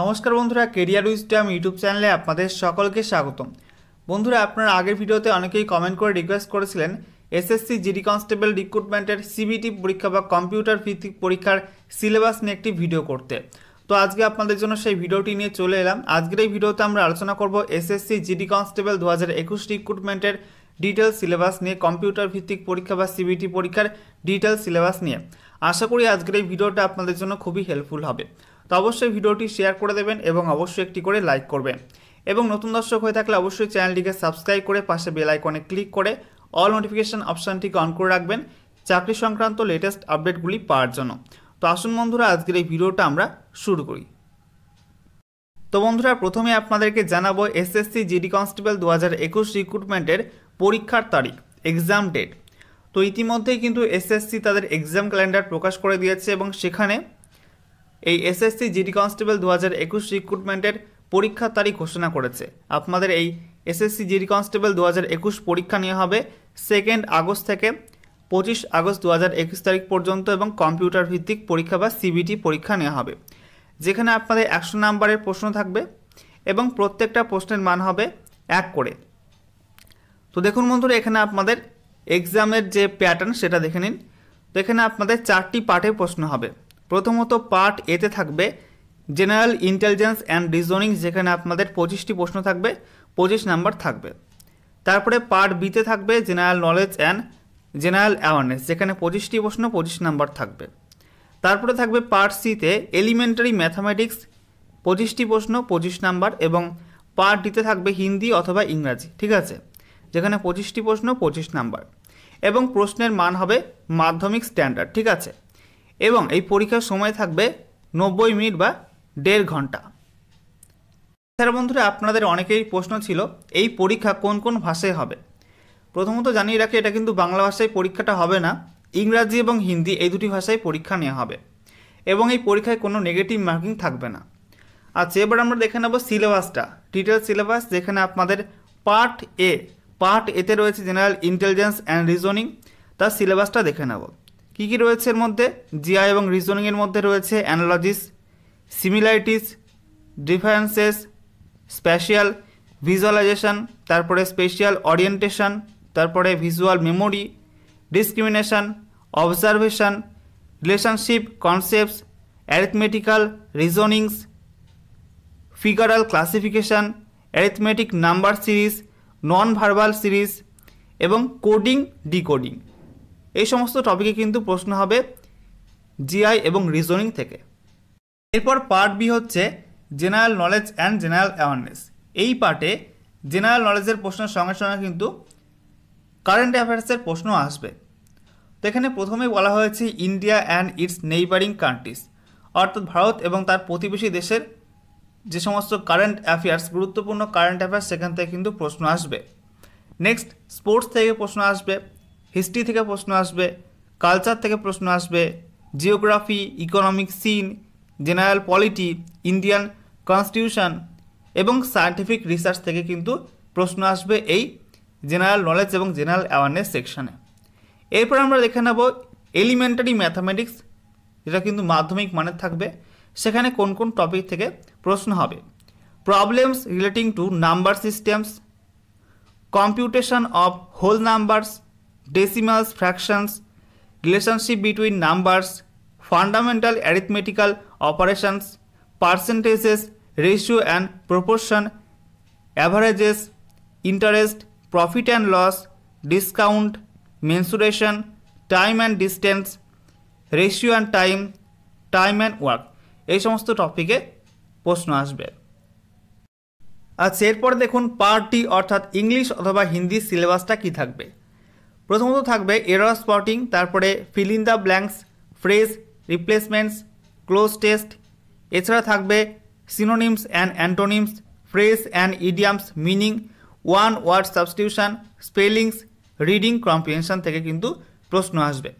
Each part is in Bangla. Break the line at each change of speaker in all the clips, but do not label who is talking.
নমস্কার বন্ধুরা কেরিয়ার উইস্টাম ইউটিউব চ্যানেলে আপনাদের সকলকে স্বাগতম বন্ধুরা আপনারা আগের ভিডিওতে অনেকেই কমেন্ট করে রিকোয়েস্ট করেছিলেন এসএসসি জিডি কনস্টেবল রিক্রুটমেন্টের সিবিটি পরীক্ষা বা কম্পিউটার ভিত্তিক পরীক্ষার সিলেবাস নিয়ে একটি ভিডিও করতে তো আজকে আপনাদের জন্য সেই ভিডিওটি নিয়ে চলে এলাম আজকের এই ভিডিওতে আমরা আলোচনা করব এসএসসি জিডি কনস্টেবল দু হাজার একুশ রিক্রুটমেন্টের ডিটেল সিলেবাস নিয়ে কম্পিউটার ভিত্তিক পরীক্ষা বা সিবিটি পরীক্ষার ডিটেল সিলেবাস নিয়ে আশা করি আজকের এই ভিডিওটা আপনাদের জন্য খুবই হেল্পফুল হবে তো অবশ্যই ভিডিওটি শেয়ার করে দেবেন এবং অবশ্যই একটি করে লাইক করবেন এবং নতুন দর্শক হয়ে থাকলে অবশ্যই চ্যানেলটিকে সাবস্ক্রাইব করে পাশে বেল আইকনে ক্লিক করে অল নোটিফিকেশান অপশানটিকে অন করে রাখবেন চাকরি সংক্রান্ত লেটেস্ট আপডেটগুলি পাওয়ার জন্য তো আসুন বন্ধুরা আজকের এই ভিডিওটা আমরা শুরু করি তো বন্ধুরা প্রথমে আপনাদেরকে জানাবো এসএসসি জিডি কনস্টেবল দু হাজার একুশ রিক্রুটমেন্টের পরীক্ষার তারিখ এক্সাম ডেট তো ইতিমধ্যেই কিন্তু এসএসসি তাদের এক্সাম ক্যালেন্ডার প্রকাশ করে দিয়েছে এবং সেখানে এই এসএসসি জিডি কনস্টেবল দু হাজার একুশ রিক্রুটমেন্টের পরীক্ষার তারিখ ঘোষণা করেছে আপনাদের এই এসএসসি জিডি কনস্টেবল দু হাজার একুশ পরীক্ষা নেওয়া হবে সেকেন্ড আগস্ট থেকে পঁচিশ আগস্ট দু হাজার একুশ তারিখ পর্যন্ত এবং কম্পিউটার ভিত্তিক পরীক্ষা বা সিবিটি পরীক্ষা নেওয়া হবে যেখানে আপনাদের একশো নাম্বারের প্রশ্ন থাকবে এবং প্রত্যেকটা প্রশ্নের মান হবে এক করে তো দেখুন বন্ধুরা এখানে আপনাদের এক্সামের যে প্যাটার্ন সেটা দেখে নিন তো এখানে আপনাদের চারটি পার্টে প্রশ্ন হবে প্রথমত পার্ট এতে থাকবে জেনারেল ইন্টেলিজেন্স অ্যান্ড রিজনিং যেখানে আপনাদের পঁচিশটি প্রশ্ন থাকবে পঁচিশ নাম্বার থাকবে তারপরে পার্ট বিতে থাকবে general knowledge and general awareness যেখানে পঁচিশটি প্রশ্ন পঁচিশ নাম্বার থাকবে তারপরে থাকবে পার্ট সিতে এলিমেন্টারি ম্যাথামেটিক্স পঁচিশটি প্রশ্ন পঁচিশ নাম্বার এবং পার্ট ডিতে থাকবে হিন্দি অথবা ইংরাজি ঠিক আছে যেখানে পঁচিশটি প্রশ্ন পঁচিশ নাম্বার এবং প্রশ্নের মান হবে মাধ্যমিক স্ট্যান্ডার্ড ঠিক আছে এবং এই পরীক্ষার সময় থাকবে নব্বই মিনিট বা দেড় ঘন্টা স্যার বন্ধুরা আপনাদের অনেকেই প্রশ্ন ছিল এই পরীক্ষা কোন কোন ভাষায় হবে প্রথমত জানিয়ে রাখি এটা কিন্তু বাংলা ভাষায় পরীক্ষাটা হবে না ইংরাজি এবং হিন্দি এই দুটি ভাষায় পরীক্ষা নেওয়া হবে এবং এই পরীক্ষায় কোনো নেগেটিভ মার্কিং থাকবে না আচ্ছা এবার আমরা দেখে নেব সিলেবাসটা ডিটেল সিলেবাস যেখানে আপনাদের পার্ট এ পার্ট এতে রয়েছে জেনারেল ইন্টেলিজেন্স অ্যান্ড রিজনিং তার সিলেবাসটা দেখে নেব কী কী রয়েছে এর মধ্যে জিআই এবং রিজনিংয়ের মধ্যে রয়েছে analogies similarities differences spatial visualisation তারপরে স্পেশিয়াল অরিয়েন্টেশান তারপরে visual memory discrimination observation relationship concepts arithmetical reasonings figural classification arithmetic number series non verbal series এবং কোডিং ডিকোডিং এই সমস্ত টপিকে কিন্তু প্রশ্ন হবে জিআই এবং রিজনিং থেকে এরপর পার্ট বি হচ্ছে general knowledge and general awareness এই পার্টে জেনারেল নলেজের প্রশ্নের সঙ্গে সঙ্গে কিন্তু কারেন্ট অ্যাফেয়ার্সের প্রশ্ন আসবে তো এখানে প্রথমেই বলা হয়েছে India and its neighbouring countries অর্থাৎ ভারত এবং তার প্রতিবেশী দেশের যে সমস্ত কারেন্ট অ্যাফেয়ার্স গুরুত্বপূর্ণ কারেন্ট অ্যাফেয়ার্স সেখান থেকে কিন্তু প্রশ্ন আসবে নেক্সট স্পোর্টস থেকে প্রশ্ন আসবে হিস্ট্রি থেকে প্রশ্ন আসবে কালচার থেকে প্রশ্ন আসবে geography economic scene general polity Indian constitution এবং সায়েন্টিফিক রিসার্চ থেকে কিন্তু প্রশ্ন আসবে এই জেনারেল নলেজ এবং জেনারেল অ্যাওয়ারনেস সেকশানে এরপর আমরা দেখে নেব এলিমেন্টারি ম্যাথামেটিক্স যেটা কিন্তু মাধ্যমিক মানের থাকবে সেখানে কোন কোন টপিক থেকে প্রশ্ন হবে problems relating to number systems computation of whole numbers decimals fractions relationship between numbers fundamental arithmetical operations percentages ratio and proportion averages interest profit and loss discount mensuration time and distance ratio and time time and work এই সমস্ত টপিকে প্রশ্ন আসবে আচ্ছা এরপর দেখুন পার্টি অর্থাৎ ইংলিশ অথবা হিন্দি সিলেবাসটা কি থাকবে প্রথমত থাকবে এরর স্পটিং তারপরে fill in the blanks phrase replacements cloze test এছাড়া থাকবে synonyms and antonyms phrase and idioms meaning one word substitution spellings reading comprehension থেকে কিন্তু প্রশ্ন আসবে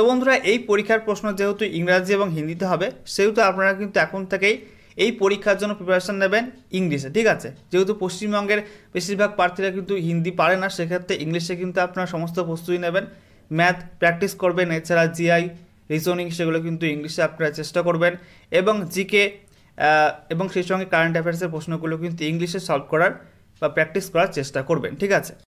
তো বন্ধুরা এই পরীক্ষার প্রশ্ন যেহেতু ইংরাজি এবং হিন্দিতে হবে সেহেতু আপনারা কিন্তু এখন থেকেই এই পরীক্ষার জন্য প্রিপারেশান নেবেন ইংলিশে ঠিক আছে যেহেতু পশ্চিমবঙ্গের বেশিরভাগ প্রার্থীরা কিন্তু হিন্দি পারে না সেক্ষেত্রে ইংলিশে কিন্তু আপনারা সমস্ত প্রস্তুতি নেবেন ম্যাথ প্র্যাকটিস করবেন এছাড়া জিআই রিজনিং সেগুলো কিন্তু ইংলিশে আপনারা চেষ্টা করবেন এবং জিকে এবং সেই সঙ্গে কারেন্ট অ্যাফেয়ার্সের প্রশ্নগুলো কিন্তু ইংলিশে সলভ করার বা প্র্যাকটিস করার চেষ্টা করবেন ঠিক আছে